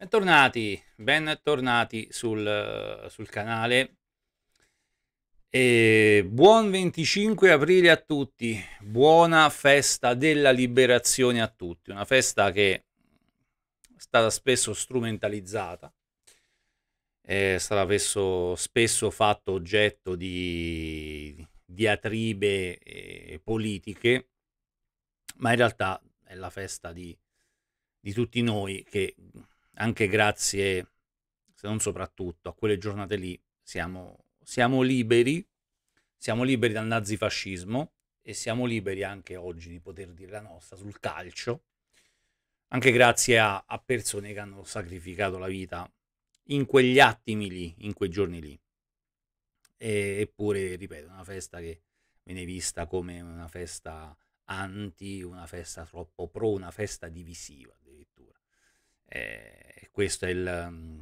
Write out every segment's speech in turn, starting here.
Bentornati, bentornati sul, sul canale. E buon 25 aprile a tutti, buona festa della liberazione a tutti, una festa che è stata spesso strumentalizzata, è stata spesso, spesso fatta oggetto di diatribe eh, politiche, ma in realtà è la festa di, di tutti noi che anche grazie, se non soprattutto, a quelle giornate lì siamo, siamo liberi, siamo liberi dal nazifascismo e siamo liberi anche oggi di poter dire la nostra sul calcio, anche grazie a, a persone che hanno sacrificato la vita in quegli attimi lì, in quei giorni lì. E, eppure, ripeto, è una festa che viene vista come una festa anti, una festa troppo pro, una festa divisiva eh, questa è, il, mm,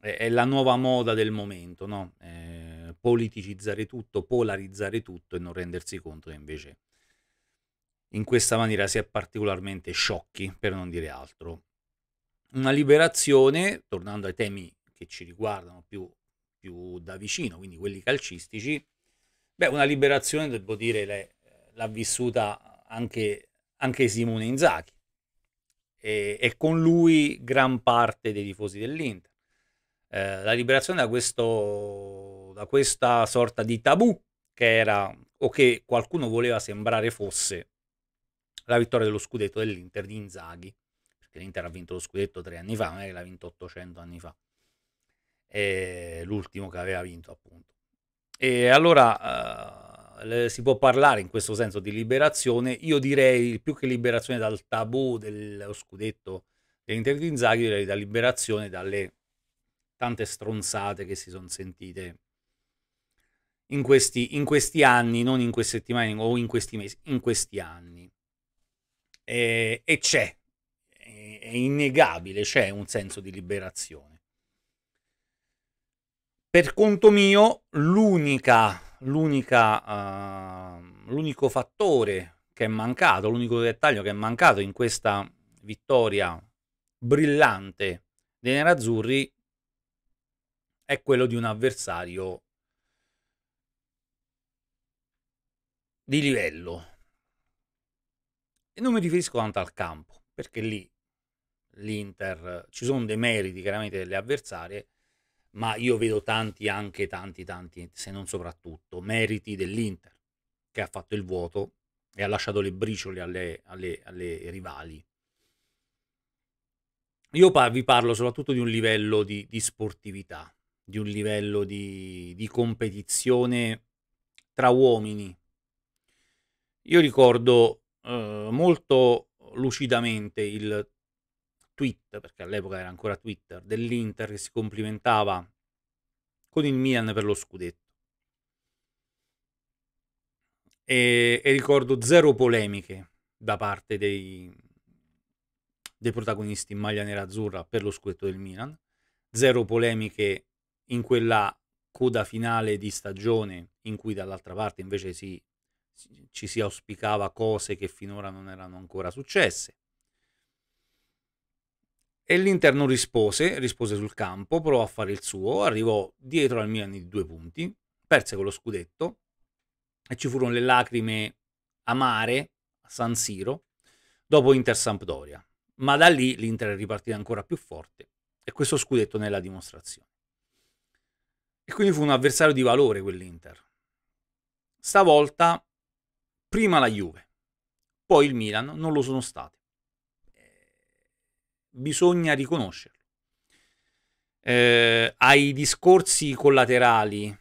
è, la nuova moda del momento, no? eh, politicizzare tutto, polarizzare tutto e non rendersi conto che invece in questa maniera si è particolarmente sciocchi, per non dire altro. Una liberazione, tornando ai temi che ci riguardano più, più da vicino, quindi quelli calcistici, beh, una liberazione, devo dire, l'ha vissuta anche, anche Simone Inzaghi e, e con lui gran parte dei tifosi dell'Inter. Eh, la liberazione da, questo, da questa sorta di tabù che era o che qualcuno voleva sembrare fosse la vittoria dello scudetto dell'Inter di Inzaghi, perché l'Inter ha vinto lo scudetto tre anni fa, non è che l'ha vinto 800 anni fa, e eh, l'ultimo che aveva vinto appunto. E allora eh, si può parlare in questo senso di liberazione. Io direi più che liberazione dal tabù dello scudetto dell'Inter di Inzaghi, direi da liberazione dalle tante stronzate che si sono sentite in questi, in questi, anni, non in queste settimane o in questi mesi, in questi anni. E, e c'è, è, è innegabile, c'è un senso di liberazione. Per conto mio, l'unica l'unica, uh, l'unico fattore che è mancato, l'unico dettaglio che è mancato in questa vittoria brillante dei nerazzurri è quello di un avversario di livello. E non mi riferisco tanto al campo, perché lì l'Inter ci sono dei meriti chiaramente delle avversarie, ma io vedo tanti, anche tanti, tanti, se non soprattutto, meriti dell'Inter, che ha fatto il vuoto e ha lasciato le briciole alle, alle, alle rivali. Io par- vi parlo soprattutto di un livello di, di sportività, di un livello di, di competizione tra uomini. Io ricordo eh, molto lucidamente il tweet, perché all'epoca era ancora Twitter, dell'Inter che si complimentava con il Milan per lo scudetto. E, e ricordo zero polemiche da parte dei, dei protagonisti in maglia nerazzurra per lo scudetto del Milan, zero polemiche in quella coda finale di stagione in cui dall'altra parte invece si, ci si auspicava cose che finora non erano ancora successe. E l'Inter non rispose, rispose sul campo, provò a fare il suo, arrivò dietro al Milan di due punti, perse con lo scudetto e ci furono le lacrime amare a San Siro dopo Inter-Sampdoria. Ma da lì l'Inter è ripartita ancora più forte e questo scudetto nella dimostrazione. E quindi fu un avversario di valore quell'Inter. Stavolta prima la Juve, poi il Milan non lo sono state bisogna riconoscerlo. Eh, ai discorsi collaterali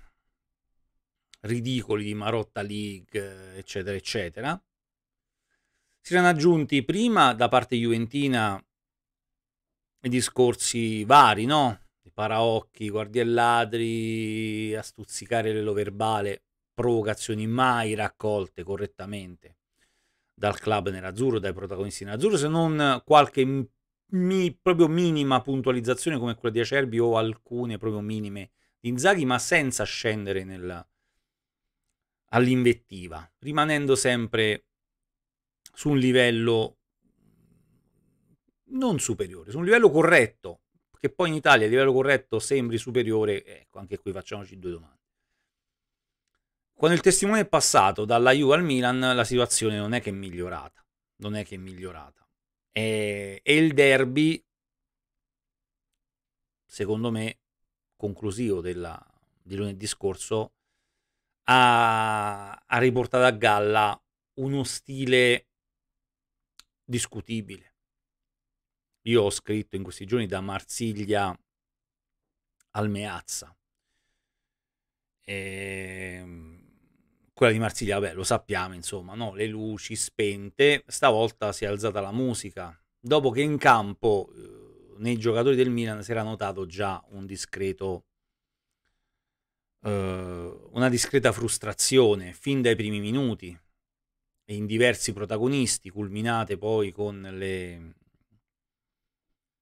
ridicoli di Marotta League, eccetera, eccetera, si erano aggiunti prima da parte juventina i discorsi vari, no? I paraocchi, guardi e ladri, a stuzzicare l'elo verbale, provocazioni mai raccolte correttamente dal club nerazzurro, dai protagonisti nerazzurro, se non qualche mi, proprio minima puntualizzazione come quella di Acerbi o alcune proprio minime di Inzaghi, ma senza scendere nella, all'invettiva, rimanendo sempre su un livello non superiore, su un livello corretto, che poi in Italia a livello corretto sembri superiore, ecco, anche qui facciamoci due domande. Quando il testimone è passato dalla Juve al Milan, la situazione non è che è migliorata, non è che è migliorata. E, eh, e il derby, secondo me, conclusivo della, di lunedì scorso, ha, ha riportato a galla uno stile discutibile. Io ho scritto in questi giorni da Marsiglia al Meazza. E ehm, quella di Marsiglia, beh, lo sappiamo, insomma, no? le luci spente, stavolta si è alzata la musica, dopo che in campo eh, nei giocatori del Milan si era notato già un discreto, eh, una discreta frustrazione fin dai primi minuti e in diversi protagonisti, culminate poi con le,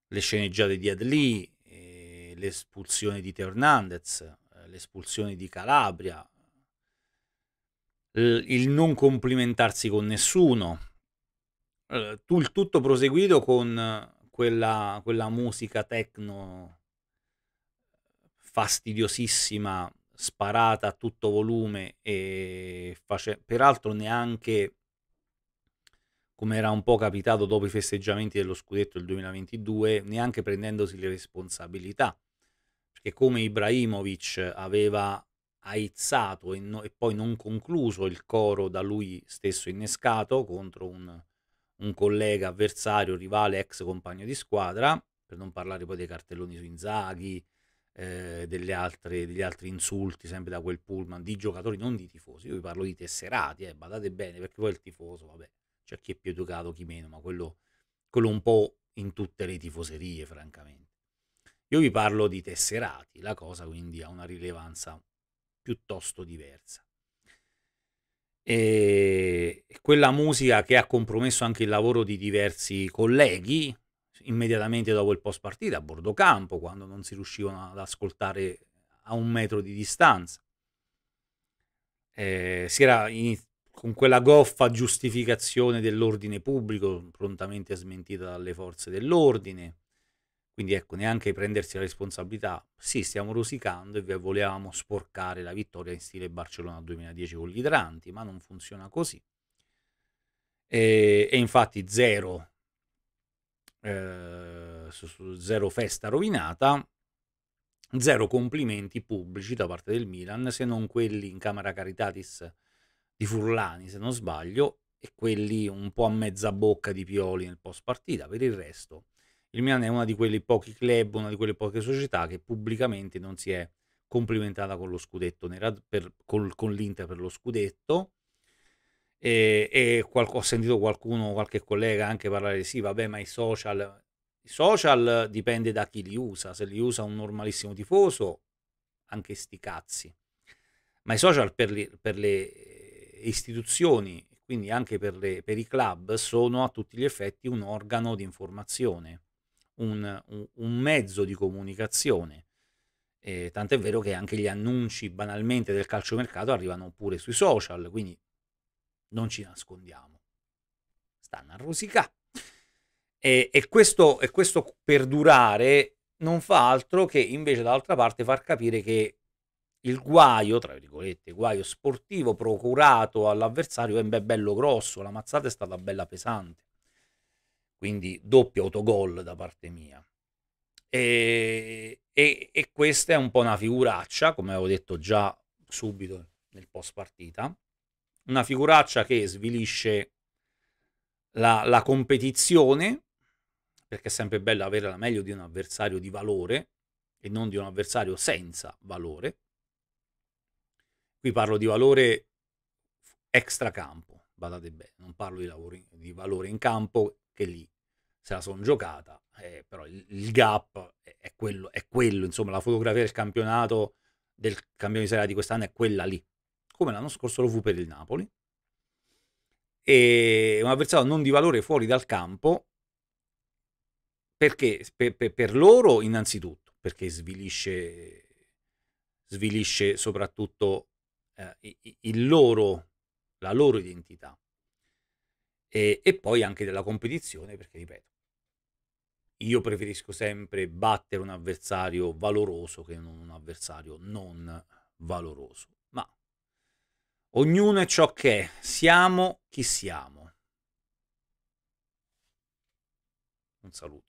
le sceneggiate di Adli, eh, l'espulsione di Teo Hernandez, eh, l'espulsione di Calabria, eh, il non complimentarsi con nessuno, eh, il tutto proseguito con quella, quella musica techno fastidiosissima, sparata a tutto volume e face... peraltro neanche come era un po' capitato dopo i festeggiamenti dello scudetto del 2022, neanche prendendosi le responsabilità. Perché come Ibrahimovic aveva aizzato e, no, e, poi non concluso il coro da lui stesso innescato contro un, un, collega avversario, rivale, ex compagno di squadra, per non parlare poi dei cartelloni su Inzaghi, eh, altre, degli altri insulti sempre da quel pullman di giocatori, non di tifosi, io vi parlo di tesserati, eh, badate bene, perché poi il tifoso, vabbè, c'è cioè chi è più educato, chi meno, ma quello, quello un po' in tutte le tifoserie, francamente. Io vi parlo di tesserati, la cosa quindi ha una rilevanza piuttosto diversa. E quella musica che ha compromesso anche il lavoro di diversi colleghi, immediatamente dopo il post partita a bordo campo, quando non si riuscivano ad ascoltare a un metro di distanza. Eh, si era in, con quella goffa giustificazione dell'ordine pubblico, prontamente smentita dalle forze dell'ordine. Quindi ecco, neanche prendersi la responsabilità, sì, stiamo rosicando e volevamo sporcare la vittoria in stile Barcellona 2010 con gli idranti, ma non funziona così. E, e infatti zero, eh, zero festa rovinata, zero complimenti pubblici da parte del Milan, se non quelli in Camera Caritatis di Furlani, se non sbaglio, e quelli un po' a mezza bocca di Pioli nel post partita. Per il resto il Milan è una di quei pochi club, una di quelle poche società che pubblicamente non si è complimentata con lo scudetto, per, col, con l'Inter per lo scudetto. E, e qual, ho sentito qualcuno, qualche collega anche parlare, sì, vabbè, ma i social, i social dipende da chi li usa, se li usa un normalissimo tifoso, anche sti cazzi. Ma i social per, li, per le eh, istituzioni, quindi anche per, le, per i club, sono a tutti gli effetti un organo di informazione un, un, mezzo di comunicazione. Eh, tant'è vero che anche gli annunci banalmente del calciomercato arrivano pure sui social, quindi non ci nascondiamo. Stanno a rosicà. E, e, questo, e questo perdurare non fa altro che invece dall'altra parte far capire che il guaio, tra virgolette, guaio sportivo procurato all'avversario è bello grosso, la mazzata è stata bella pesante quindi doppio autogol da parte mia. E, e, e, questa è un po' una figuraccia, come avevo detto già subito nel post partita, una figuraccia che svilisce la, la competizione, perché è sempre bello avere la meglio di un avversario di valore e non di un avversario senza valore. Qui parlo di valore extra campo, badate bene, non parlo di, lavori, di valore in campo perché lì se la sono giocata, eh, però il, il gap è, è, quello, è quello, insomma la fotografia del campionato, del campione di Serie A di quest'anno è quella lì, come l'anno scorso lo fu per il Napoli. E un avversario non di valore fuori dal campo, perché per, per, per loro innanzitutto, perché svilisce, svilisce soprattutto eh, il loro, la loro identità e, e poi anche della competizione, perché ripeto, io preferisco sempre battere un avversario valoroso che non un avversario non valoroso. Ma ognuno è ciò che è, siamo chi siamo. Un saluto.